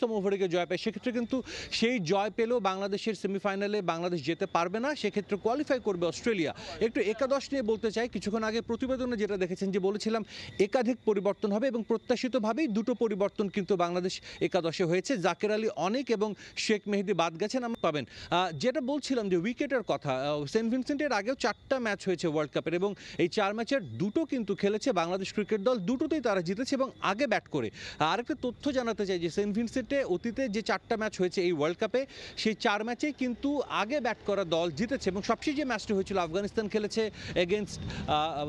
তম ওভারে জয় পায় সেক্ষেত্রে কিন্তু সেই জয় পেলেও বাংলাদেশের সেমিফাইনালে বাংলাদেশ যেতে পারবে না সেক্ষেত্রে কোয়ালিফাই করবে অস্ট্রেলিয়া একটু একাদশ নিয়ে বলতে চাই কিছুক্ষণ আগে প্রতিবেদনে যেটা দেখেছেন যে বলেছিলাম একাধিক পরিবর্তন হবে এবং প্রত্যাশিতভাবেই দুটো পরিবর্তন কিন্তু বাংলাদেশ একাদশে হয়েছে জাকের আলী অনেক এবং শেখ মেহেদি বাদ গেছেন আমরা পাবেন যেটা বলছিলাম যে উইকেটের কথা সেন্ট ভিনসেন্টের আগেও চারটা ম্যাচ হয়েছে ওয়ার্ল্ড কাপের এবং এই চার ম্যাচের দুটো কিন্তু খেলেছে বাংলাদেশ ক্রিকেট দল দুটোতেই তারা জিতেছে এবং আগে ব্যাট করে আরেকটা তথ্য জানাতে চাই যে সেন্ট ভিনসেন্ট অতীতে অতীতে যে চারটা ম্যাচ হয়েছে এই ওয়ার্ল্ড কাপে সেই চার ম্যাচেই কিন্তু আগে ব্যাট করা দল জিতেছে এবং সবচেয়ে যে ম্যাচটি হয়েছিল আফগানিস্তান খেলেছে এগেনস্ট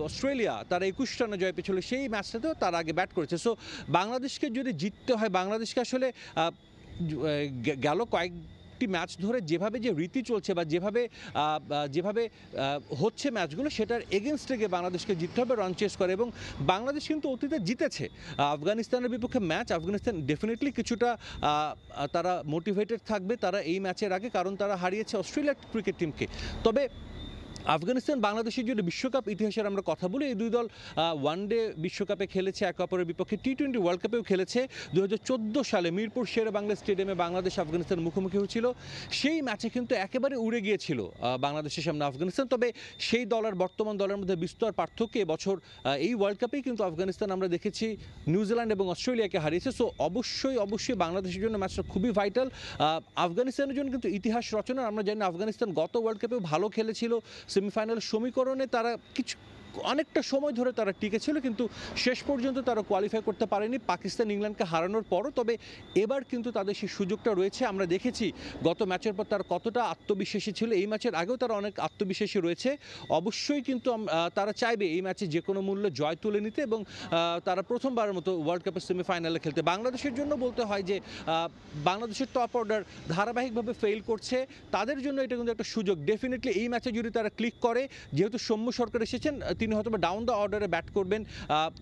অস্ট্রেলিয়া তারা একুশ রানে জয় পেয়েছিল সেই ম্যাচটাতেও তার আগে ব্যাট করেছে সো বাংলাদেশকে যদি জিততে হয় বাংলাদেশকে আসলে গেল কয়েক একটি ম্যাচ ধরে যেভাবে যে রীতি চলছে বা যেভাবে যেভাবে হচ্ছে ম্যাচগুলো সেটার এগেনস্টে বাংলাদেশকে জিততে হবে রান চেস করে এবং বাংলাদেশ কিন্তু অতীতে জিতেছে আফগানিস্তানের বিপক্ষে ম্যাচ আফগানিস্তান ডেফিনেটলি কিছুটা তারা মোটিভেটেড থাকবে তারা এই ম্যাচের আগে কারণ তারা হারিয়েছে অস্ট্রেলিয়ার ক্রিকেট টিমকে তবে আফগানিস্তান বাংলাদেশের জন্য বিশ্বকাপ ইতিহাসের আমরা কথা বলি এই দুই দল ওয়ান ডে বিশ্বকাপে খেলেছে একে অপরের বিপক্ষে টি টোয়েন্টি ওয়ার্ল্ড কাপেও খেলেছে দু সালে মিরপুর শের বাংলা স্টেডিয়ামে বাংলাদেশ আফগানিস্তান মুখোমুখি হয়েছিল সেই ম্যাচে কিন্তু একেবারে উড়ে গিয়েছিল বাংলাদেশের সামনে আফগানিস্তান তবে সেই দল আর বর্তমান দলের মধ্যে বিস্তর পার্থক্য এবছর এই ওয়ার্ল্ড কাপেই কিন্তু আফগানিস্তান আমরা দেখেছি নিউজিল্যান্ড এবং অস্ট্রেলিয়াকে হারিয়েছে সো অবশ্যই অবশ্যই বাংলাদেশের জন্য ম্যাচটা খুবই ভাইটাল আফগানিস্তানের জন্য কিন্তু ইতিহাস রচনা আমরা জানি আফগানিস্তান গত ওয়ার্ল্ড কাপেও ভালো খেলেছিল সেমিফাইনাল সমীকরণে তারা কিছু অনেকটা সময় ধরে তারা টিকে ছিল কিন্তু শেষ পর্যন্ত তারা কোয়ালিফাই করতে পারেনি পাকিস্তান ইংল্যান্ডকে হারানোর পরও তবে এবার কিন্তু তাদের সেই সুযোগটা রয়েছে আমরা দেখেছি গত ম্যাচের পর তারা কতটা আত্মবিশ্বাসী ছিল এই ম্যাচের আগেও তারা অনেক আত্মবিশ্বাসী রয়েছে অবশ্যই কিন্তু তারা চাইবে এই ম্যাচে যে কোনো মূল্য জয় তুলে নিতে এবং তারা প্রথমবারের মতো ওয়ার্ল্ড কাপের সেমিফাইনালে খেলতে বাংলাদেশের জন্য বলতে হয় যে বাংলাদেশের টপ অর্ডার ধারাবাহিকভাবে ফেল করছে তাদের জন্য এটা কিন্তু একটা সুযোগ ডেফিনেটলি এই ম্যাচে যদি তারা ক্লিক করে যেহেতু সৌম্য সরকার এসেছেন তিনি হয়তো ডাউন দ্য অর্ডারে ব্যাট করবেন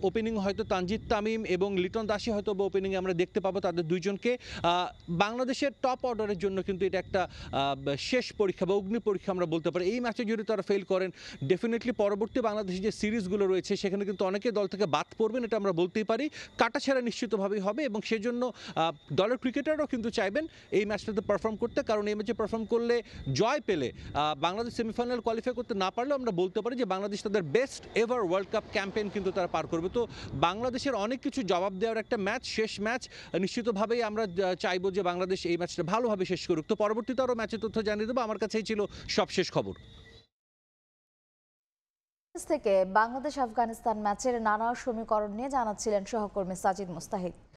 ওপেনিং হয়তো তানজিদ তামিম এবং লিটন দাসি হয়তো ওপেনিংয়ে আমরা দেখতে পাবো তাদের দুইজনকে বাংলাদেশের টপ অর্ডারের জন্য কিন্তু এটা একটা শেষ পরীক্ষা বা অগ্নি পরীক্ষা আমরা বলতে পারি এই ম্যাচে যদি তারা ফেল করেন ডেফিনেটলি পরবর্তী বাংলাদেশের যে সিরিজগুলো রয়েছে সেখানে কিন্তু অনেকে দল থেকে বাদ পড়বেন এটা আমরা বলতেই পারি কাটাছেড়া নিশ্চিতভাবেই হবে এবং সেজন্য দলের ক্রিকেটারও কিন্তু চাইবেন এই ম্যাচটাতে পারফর্ম করতে কারণ এই ম্যাচে পারফর্ম করলে জয় পেলে বাংলাদেশ সেমিফাইনাল কোয়ালিফাই করতে না পারলেও আমরা বলতে পারি যে বাংলাদেশ তাদের best best ever world cup campaign কিন্তু তারা পার করবে তো বাংলাদেশের অনেক কিছু জবাব দেওয়ার একটা ম্যাচ শেষ ম্যাচ নিশ্চিতভাবেই আমরা চাইব যে বাংলাদেশ এই ম্যাচটা ভালোভাবে শেষ করুক তো পরবর্তীতে আরও ম্যাচের তথ্য জানিয়ে দেবো আমার কাছেই ছিল সবশেষ খবর থেকে বাংলাদেশ আফগানিস্তান ম্যাচের নানা সমীকরণ নিয়ে জানাচ্ছিলেন সহকর্মী সাজিদ মুস্তাহিদ